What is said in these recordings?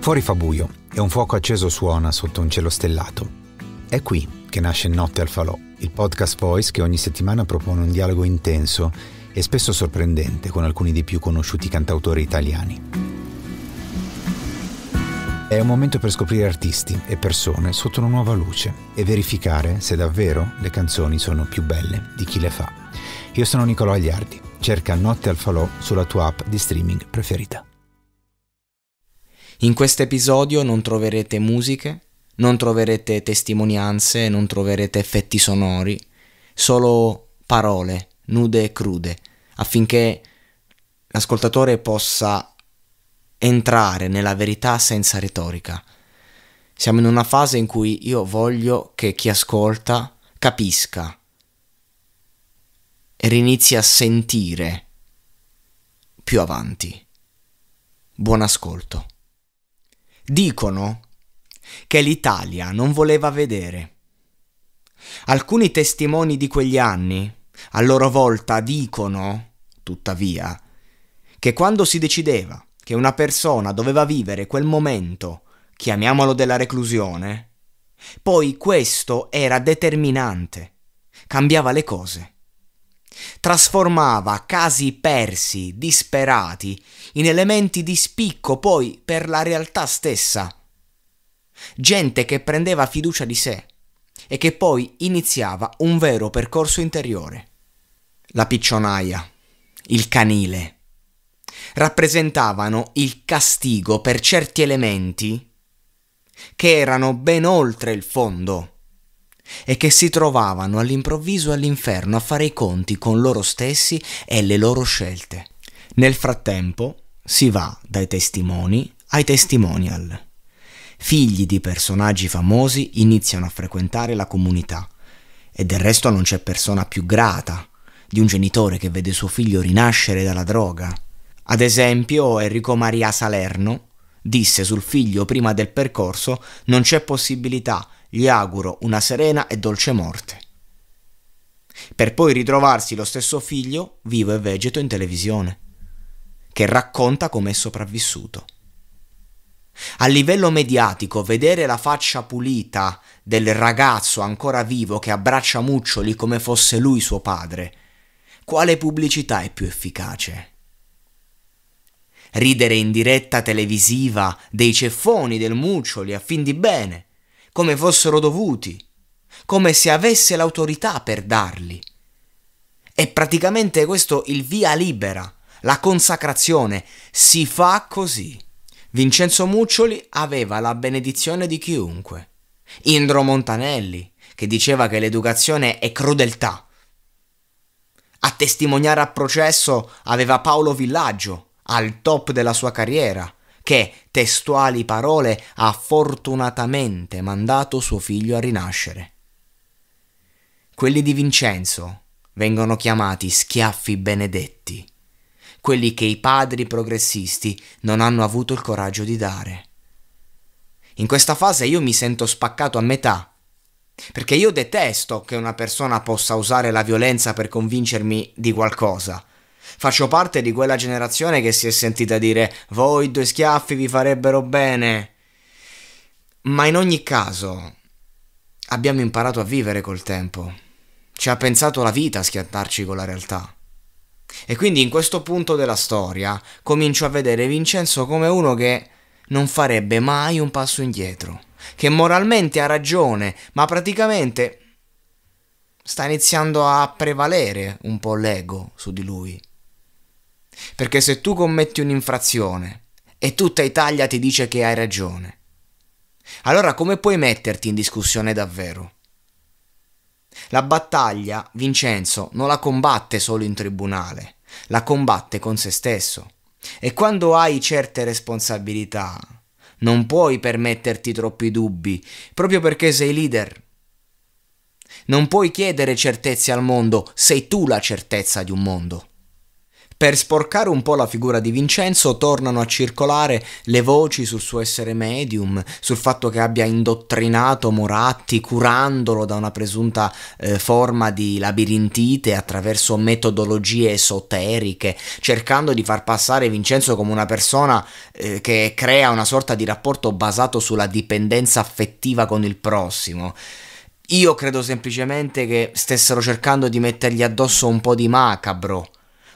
Fuori fa buio e un fuoco acceso suona sotto un cielo stellato. È qui che nasce Notte al Falò, il podcast Voice che ogni settimana propone un dialogo intenso e spesso sorprendente con alcuni dei più conosciuti cantautori italiani. È un momento per scoprire artisti e persone sotto una nuova luce e verificare se davvero le canzoni sono più belle di chi le fa. Io sono Nicolò Agliardi. Cerca Notte al Falò sulla tua app di streaming preferita. In questo episodio non troverete musiche, non troverete testimonianze, non troverete effetti sonori, solo parole nude e crude, affinché l'ascoltatore possa entrare nella verità senza retorica. Siamo in una fase in cui io voglio che chi ascolta capisca e rinizi a sentire più avanti. Buon ascolto dicono che l'Italia non voleva vedere. Alcuni testimoni di quegli anni, a loro volta, dicono, tuttavia, che quando si decideva che una persona doveva vivere quel momento, chiamiamolo della reclusione, poi questo era determinante, cambiava le cose. Trasformava casi persi, disperati, in elementi di spicco poi per la realtà stessa. Gente che prendeva fiducia di sé e che poi iniziava un vero percorso interiore. La piccionaia, il canile, rappresentavano il castigo per certi elementi che erano ben oltre il fondo e che si trovavano all'improvviso all'inferno a fare i conti con loro stessi e le loro scelte. Nel frattempo si va dai testimoni ai testimonial. Figli di personaggi famosi iniziano a frequentare la comunità e del resto non c'è persona più grata di un genitore che vede suo figlio rinascere dalla droga. Ad esempio Enrico Maria Salerno disse sul figlio prima del percorso non c'è possibilità gli auguro una serena e dolce morte. Per poi ritrovarsi lo stesso figlio, vivo e vegeto in televisione, che racconta come è sopravvissuto. A livello mediatico, vedere la faccia pulita del ragazzo ancora vivo che abbraccia Muccioli come fosse lui suo padre, quale pubblicità è più efficace? Ridere in diretta televisiva dei ceffoni del Muccioli a fin di bene, come fossero dovuti, come se avesse l'autorità per darli. È praticamente questo il via libera, la consacrazione, si fa così. Vincenzo Muccioli aveva la benedizione di chiunque. Indro Montanelli, che diceva che l'educazione è crudeltà. A testimoniare a processo aveva Paolo Villaggio, al top della sua carriera, che, testuali parole, ha fortunatamente mandato suo figlio a rinascere. Quelli di Vincenzo vengono chiamati schiaffi benedetti, quelli che i padri progressisti non hanno avuto il coraggio di dare. In questa fase io mi sento spaccato a metà, perché io detesto che una persona possa usare la violenza per convincermi di qualcosa Faccio parte di quella generazione che si è sentita dire voi due schiaffi vi farebbero bene. Ma in ogni caso abbiamo imparato a vivere col tempo. Ci ha pensato la vita a schiattarci con la realtà. E quindi in questo punto della storia comincio a vedere Vincenzo come uno che non farebbe mai un passo indietro, che moralmente ha ragione, ma praticamente sta iniziando a prevalere un po' l'ego su di lui. Perché se tu commetti un'infrazione e tutta Italia ti dice che hai ragione, allora come puoi metterti in discussione davvero? La battaglia Vincenzo non la combatte solo in tribunale, la combatte con se stesso. E quando hai certe responsabilità, non puoi permetterti troppi dubbi, proprio perché sei leader. Non puoi chiedere certezze al mondo, sei tu la certezza di un mondo. Per sporcare un po' la figura di Vincenzo tornano a circolare le voci sul suo essere medium, sul fatto che abbia indottrinato Moratti curandolo da una presunta eh, forma di labirintite attraverso metodologie esoteriche, cercando di far passare Vincenzo come una persona eh, che crea una sorta di rapporto basato sulla dipendenza affettiva con il prossimo. Io credo semplicemente che stessero cercando di mettergli addosso un po' di macabro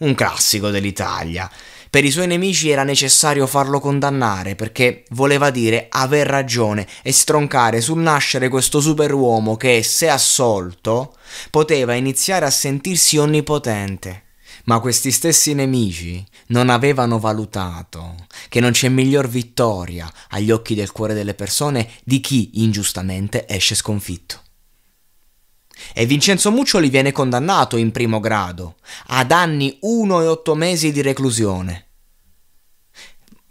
un classico dell'Italia. Per i suoi nemici era necessario farlo condannare perché voleva dire aver ragione e stroncare sul nascere questo superuomo che, se assolto, poteva iniziare a sentirsi onnipotente. Ma questi stessi nemici non avevano valutato che non c'è miglior vittoria agli occhi del cuore delle persone di chi ingiustamente esce sconfitto. E Vincenzo Muccioli viene condannato in primo grado ad anni 1 e 8 mesi di reclusione.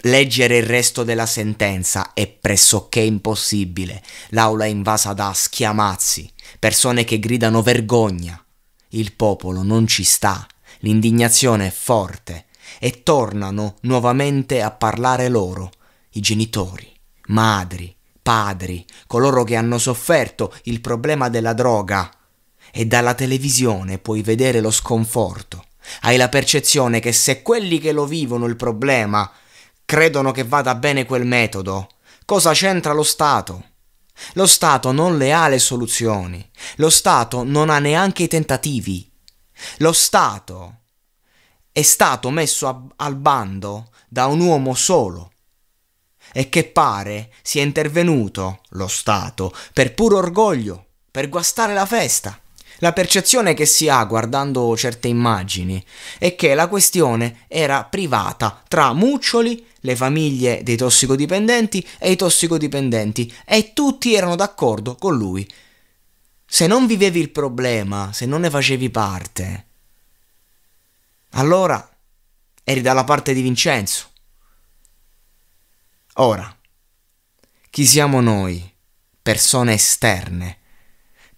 Leggere il resto della sentenza è pressoché impossibile. L'aula è invasa da schiamazzi, persone che gridano vergogna. Il popolo non ci sta, l'indignazione è forte e tornano nuovamente a parlare loro, i genitori, madri, padri, coloro che hanno sofferto il problema della droga e dalla televisione puoi vedere lo sconforto. Hai la percezione che se quelli che lo vivono il problema credono che vada bene quel metodo, cosa c'entra lo Stato? Lo Stato non le ha le soluzioni, lo Stato non ha neanche i tentativi. Lo Stato è stato messo a, al bando da un uomo solo e che pare sia intervenuto lo Stato per puro orgoglio, per guastare la festa. La percezione che si ha guardando certe immagini è che la questione era privata tra Muccioli, le famiglie dei tossicodipendenti e i tossicodipendenti e tutti erano d'accordo con lui. Se non vivevi il problema, se non ne facevi parte, allora eri dalla parte di Vincenzo. Ora, chi siamo noi, persone esterne,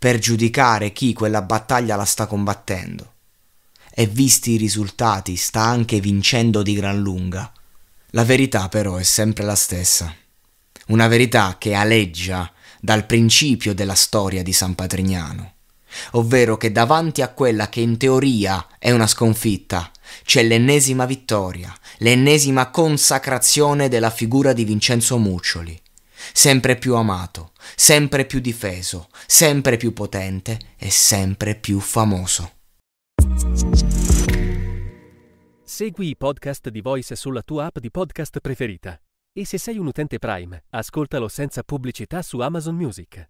per giudicare chi quella battaglia la sta combattendo. E visti i risultati, sta anche vincendo di gran lunga. La verità però è sempre la stessa. Una verità che aleggia dal principio della storia di San Patrignano, ovvero che davanti a quella che in teoria è una sconfitta, c'è l'ennesima vittoria, l'ennesima consacrazione della figura di Vincenzo Muccioli, sempre più amato, sempre più difeso, sempre più potente e sempre più famoso. Segui i podcast di Voice sulla tua app di podcast preferita. E se sei un utente Prime, ascoltalo senza pubblicità su Amazon Music.